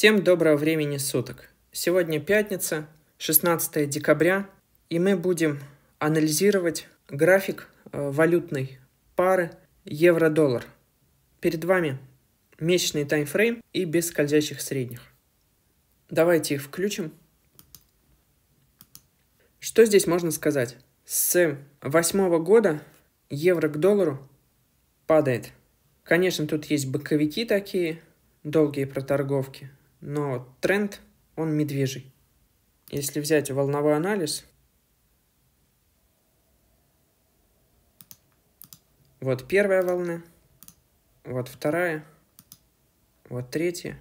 Всем доброго времени суток. Сегодня пятница, 16 декабря, и мы будем анализировать график э, валютной пары евро-доллар. Перед вами месячный таймфрейм и без скользящих средних. Давайте их включим. Что здесь можно сказать? С восьмого года евро к доллару падает. Конечно, тут есть боковики такие, долгие проторговки – но тренд, он медвежий. Если взять волновой анализ, вот первая волна, вот вторая, вот третья,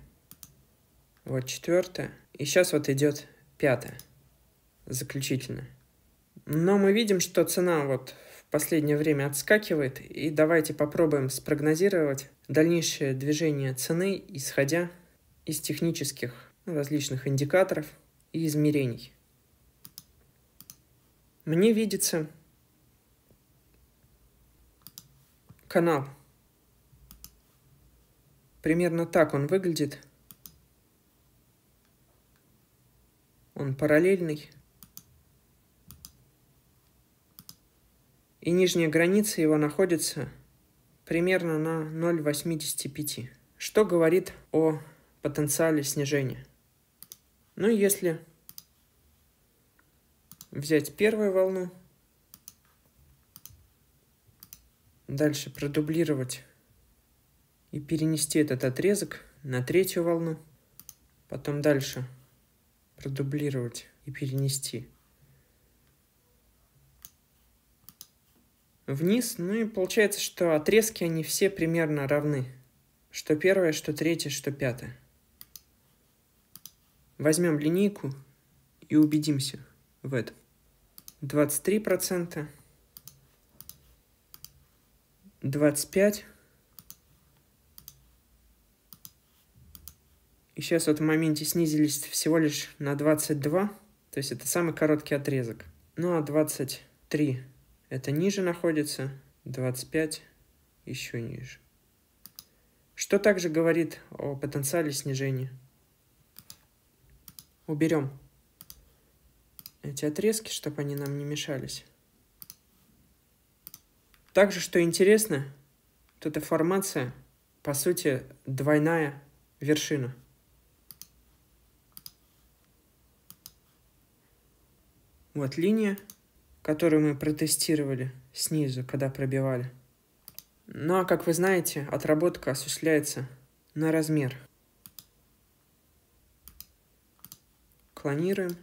вот четвертая, и сейчас вот идет пятая, заключительная. Но мы видим, что цена вот в последнее время отскакивает, и давайте попробуем спрогнозировать дальнейшее движение цены, исходя из технических различных индикаторов и измерений. Мне видится канал. Примерно так он выглядит. Он параллельный. И нижняя граница его находится примерно на 0,85, что говорит о потенциале снижения. Ну и если взять первую волну, дальше продублировать и перенести этот отрезок на третью волну, потом дальше продублировать и перенести вниз. Ну и получается, что отрезки, они все примерно равны. Что первое, что третье, что пятое. Возьмем линейку и убедимся в этом. 23%, 25%. И сейчас вот в моменте снизились всего лишь на 22, то есть это самый короткий отрезок. Ну а 23 это ниже находится, 25 еще ниже. Что также говорит о потенциале снижения уберем эти отрезки, чтобы они нам не мешались. Также, что интересно, вот эта формация, по сути, двойная вершина. Вот линия, которую мы протестировали снизу, когда пробивали. Ну а, как вы знаете, отработка осуществляется на размер. клонируем.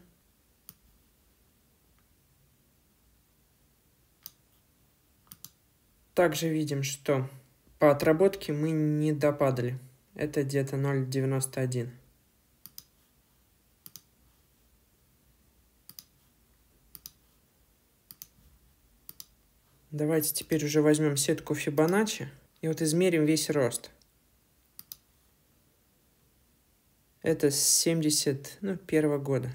Также видим, что по отработке мы не допадали. Это где-то 0.91. Давайте теперь уже возьмем сетку Фибоначчи и вот измерим весь рост. Это с 71 ну, года.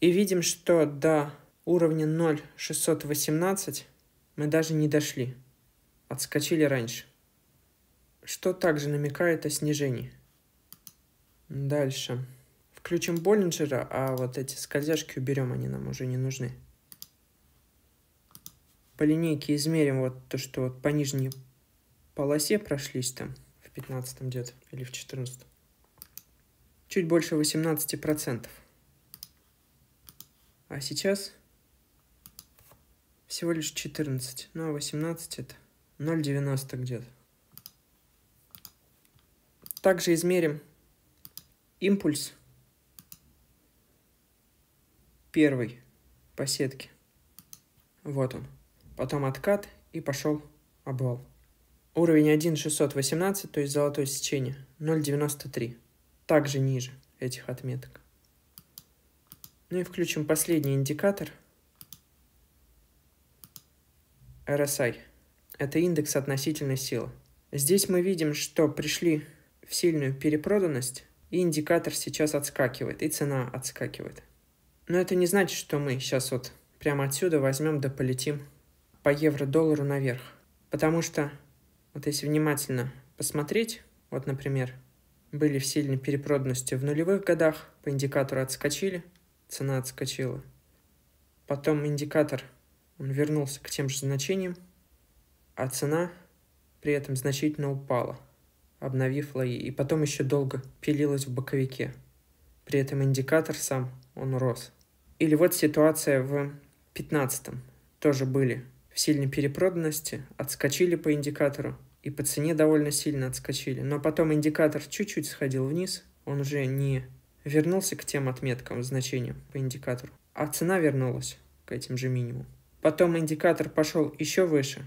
И видим, что до уровня 0,618 мы даже не дошли. Отскочили раньше. Что также намекает о снижении. Дальше. Включим Боллинджера, а вот эти скользяшки уберем, они нам уже не нужны. По линейке измерим вот то, что вот по нижней полосе прошлись там в 15 где-то или в 14. -м чуть больше 18%. А сейчас всего лишь 14. Ну, а 18 это 0,90 где-то. Также измерим импульс первый по сетке. Вот он. Потом откат и пошел обвал. Уровень 1,618, то есть золотое сечение, 0,93 также ниже этих отметок. Ну и включим последний индикатор RSI. Это индекс относительной силы. Здесь мы видим, что пришли в сильную перепроданность, и индикатор сейчас отскакивает, и цена отскакивает. Но это не значит, что мы сейчас вот прямо отсюда возьмем да полетим по евро-доллару наверх. Потому что, вот если внимательно посмотреть, вот, например, были в сильной перепроданности в нулевых годах, по индикатору отскочили, цена отскочила. Потом индикатор, он вернулся к тем же значениям, а цена при этом значительно упала, обновив лои, и потом еще долго пилилась в боковике. При этом индикатор сам, он рос. Или вот ситуация в 15-м. Тоже были в сильной перепроданности, отскочили по индикатору, и по цене довольно сильно отскочили. Но потом индикатор чуть-чуть сходил вниз, он уже не вернулся к тем отметкам, значениям по индикатору, а цена вернулась к этим же минимуму. Потом индикатор пошел еще выше,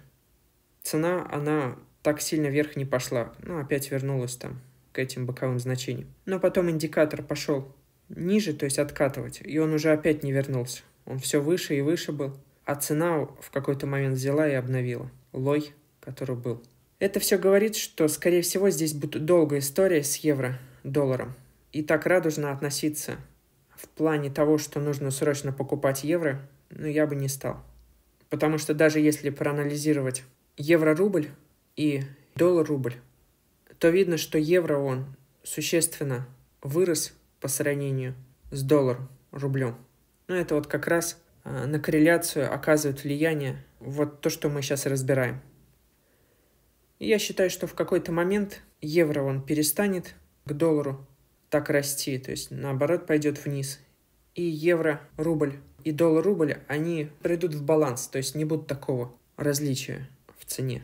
цена, она так сильно вверх не пошла, но ну, опять вернулась там к этим боковым значениям. Но потом индикатор пошел ниже, то есть откатывать, и он уже опять не вернулся. Он все выше и выше был, а цена в какой-то момент взяла и обновила лой, который был. Это все говорит, что, скорее всего, здесь будет долгая история с евро-долларом. И так радужно относиться в плане того, что нужно срочно покупать евро, ну, я бы не стал. Потому что даже если проанализировать евро-рубль и доллар-рубль, то видно, что евро он существенно вырос по сравнению с доллар-рублем. Ну это вот как раз а, на корреляцию оказывает влияние вот то, что мы сейчас разбираем – я считаю, что в какой-то момент евро он перестанет к доллару так расти, то есть наоборот пойдет вниз. И евро, рубль и доллар, рубль, они пройдут в баланс, то есть не будет такого различия в цене.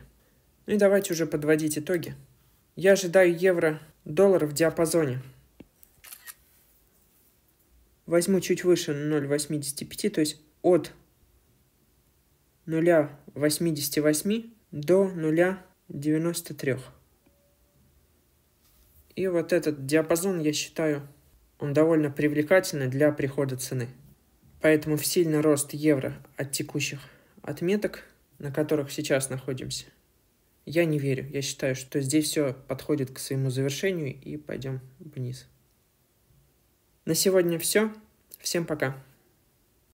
Ну и давайте уже подводить итоги. Я ожидаю евро-доллар в диапазоне. Возьму чуть выше 0,85, то есть от 0,88 до 0,85. 93. И вот этот диапазон, я считаю, он довольно привлекательный для прихода цены. Поэтому в сильный рост евро от текущих отметок, на которых сейчас находимся, я не верю. Я считаю, что здесь все подходит к своему завершению и пойдем вниз. На сегодня все. Всем пока.